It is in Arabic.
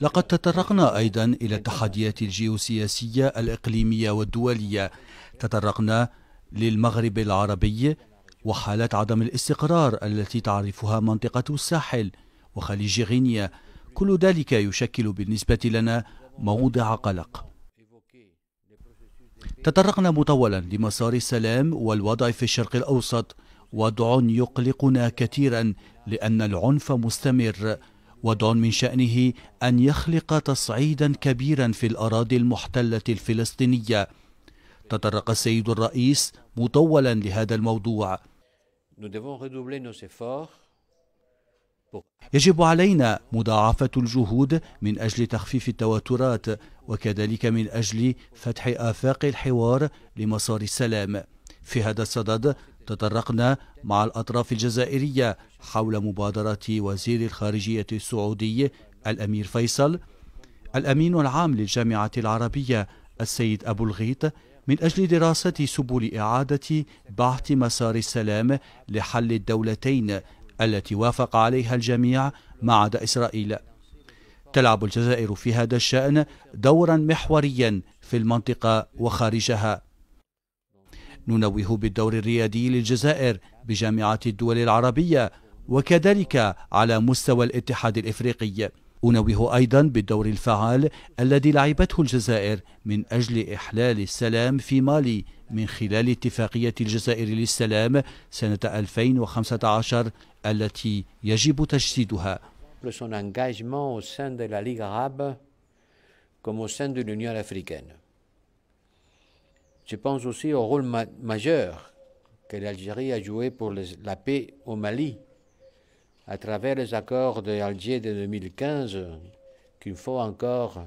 لقد تطرقنا أيضا إلى التحديات الجيوسياسية الإقليمية والدولية تطرقنا للمغرب العربي وحالة عدم الاستقرار التي تعرفها منطقة الساحل وخليج غينيا كل ذلك يشكل بالنسبة لنا موضع قلق تطرقنا مطولا لمسار السلام والوضع في الشرق الأوسط وضع يقلقنا كثيرا لان العنف مستمر وضع من شانه ان يخلق تصعيدا كبيرا في الاراضي المحتله الفلسطينيه تطرق السيد الرئيس مطولا لهذا الموضوع يجب علينا مضاعفة الجهود من أجل تخفيف التوترات وكذلك من أجل فتح آفاق الحوار لمسار السلام في هذا الصدد تطرقنا مع الأطراف الجزائرية حول مبادرة وزير الخارجية السعودي الأمير فيصل الأمين العام للجامعة العربية السيد أبو الغيط من أجل دراسة سبل إعادة بعث مسار السلام لحل الدولتين التي وافق عليها الجميع ما عدا إسرائيل تلعب الجزائر في هذا الشأن دورا محوريا في المنطقة وخارجها ننوه بالدور الريادي للجزائر بجامعة الدول العربية وكذلك على مستوى الاتحاد الإفريقي أنوه أيضا بالدور الفعال الذي لعبته الجزائر من أجل إحلال السلام في مالي من خلال اتفاقية الجزائر للسلام سنة 2015 التي يجب تجسيدها son engagement au sein de la Ligue arabe comme au sein de l'Union africaine. Je pense aussi au rôle majeur que l'Algérie a joué pour la paix au Mali, à travers les accords de de 2015, qu'il faut encore.